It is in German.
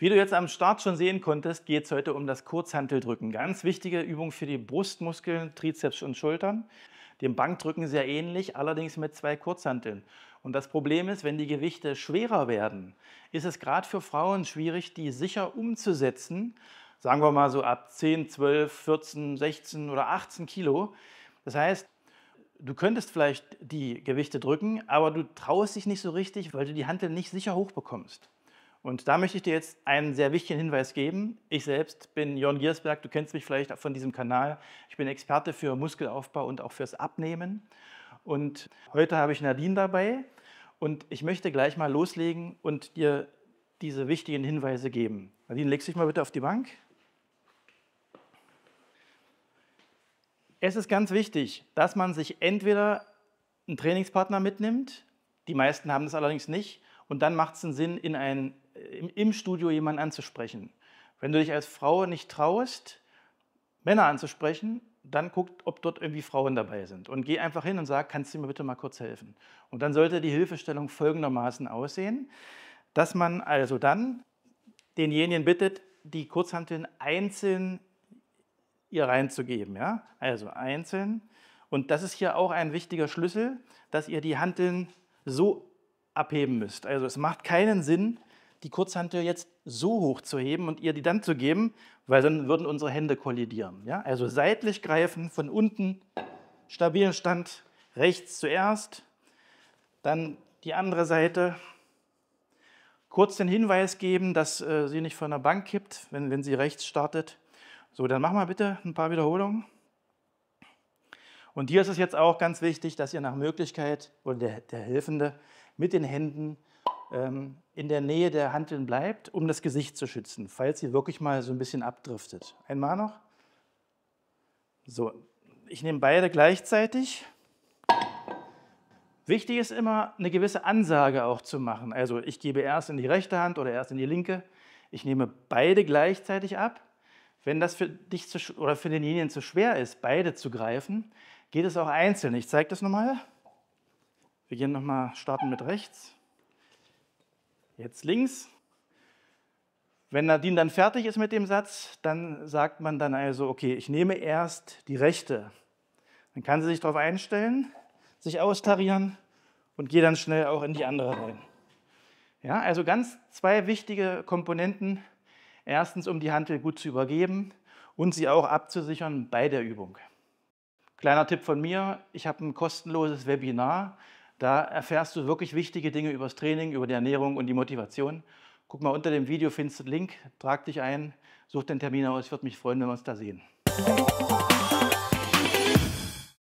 Wie du jetzt am Start schon sehen konntest, geht es heute um das Kurzhanteldrücken. Ganz wichtige Übung für die Brustmuskeln, Trizeps und Schultern. Dem Bankdrücken sehr ähnlich, allerdings mit zwei Kurzhanteln. Und das Problem ist, wenn die Gewichte schwerer werden, ist es gerade für Frauen schwierig, die sicher umzusetzen. Sagen wir mal so ab 10, 12, 14, 16 oder 18 Kilo. Das heißt, du könntest vielleicht die Gewichte drücken, aber du traust dich nicht so richtig, weil du die Hantel nicht sicher hochbekommst. Und da möchte ich dir jetzt einen sehr wichtigen Hinweis geben. Ich selbst bin Jörn Giersberg, du kennst mich vielleicht von diesem Kanal. Ich bin Experte für Muskelaufbau und auch fürs Abnehmen. Und heute habe ich Nadine dabei und ich möchte gleich mal loslegen und dir diese wichtigen Hinweise geben. Nadine, legst du dich mal bitte auf die Bank. Es ist ganz wichtig, dass man sich entweder einen Trainingspartner mitnimmt, die meisten haben das allerdings nicht, und dann macht es einen Sinn, in ein im, im Studio jemanden anzusprechen. Wenn du dich als Frau nicht traust, Männer anzusprechen, dann guckt, ob dort irgendwie Frauen dabei sind. Und geh einfach hin und sag, kannst du mir bitte mal kurz helfen? Und dann sollte die Hilfestellung folgendermaßen aussehen, dass man also dann denjenigen bittet, die Kurzhanteln einzeln ihr reinzugeben. Ja? Also einzeln. Und das ist hier auch ein wichtiger Schlüssel, dass ihr die Hanteln so abheben müsst. Also es macht keinen Sinn, die Kurzhantel jetzt so hoch zu heben und ihr die dann zu geben, weil dann würden unsere Hände kollidieren. Ja? Also seitlich greifen, von unten, stabilen Stand, rechts zuerst, dann die andere Seite. Kurz den Hinweis geben, dass äh, sie nicht von der Bank kippt, wenn, wenn sie rechts startet. So, dann machen wir bitte ein paar Wiederholungen. Und hier ist es jetzt auch ganz wichtig, dass ihr nach Möglichkeit oder der, der Helfende mit den Händen ähm, in der Nähe der Handeln bleibt, um das Gesicht zu schützen, falls sie wirklich mal so ein bisschen abdriftet. Einmal noch. So, ich nehme beide gleichzeitig. Wichtig ist immer, eine gewisse Ansage auch zu machen. Also ich gebe erst in die rechte Hand oder erst in die linke. Ich nehme beide gleichzeitig ab. Wenn das für dich zu, oder für denjenigen zu schwer ist, beide zu greifen, geht es auch einzeln. Ich zeige das nochmal. Wir gehen nochmal, starten mit rechts jetzt links. Wenn Nadine dann fertig ist mit dem Satz, dann sagt man dann also, okay, ich nehme erst die rechte. Dann kann sie sich darauf einstellen, sich austarieren und gehe dann schnell auch in die andere rein. Ja, also ganz zwei wichtige Komponenten. Erstens, um die Handel gut zu übergeben und sie auch abzusichern bei der Übung. Kleiner Tipp von mir, ich habe ein kostenloses Webinar da erfährst du wirklich wichtige Dinge über das Training, über die Ernährung und die Motivation. Guck mal, unter dem Video findest du den Link, trag dich ein, such den Termin aus. Ich würde mich freuen, wenn wir uns da sehen.